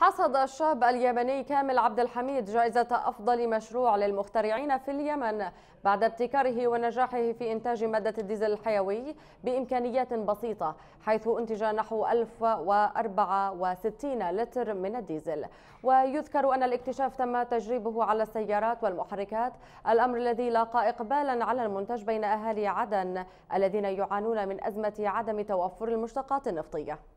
حصد الشاب اليمني كامل عبد الحميد جائزة أفضل مشروع للمخترعين في اليمن بعد ابتكاره ونجاحه في إنتاج مادة الديزل الحيوي بإمكانيات بسيطة حيث أنتج نحو 1064 لتر من الديزل ويذكر أن الاكتشاف تم تجريبه على السيارات والمحركات الأمر الذي لاقى إقبالا على المنتج بين أهالي عدن الذين يعانون من أزمة عدم توفر المشتقات النفطية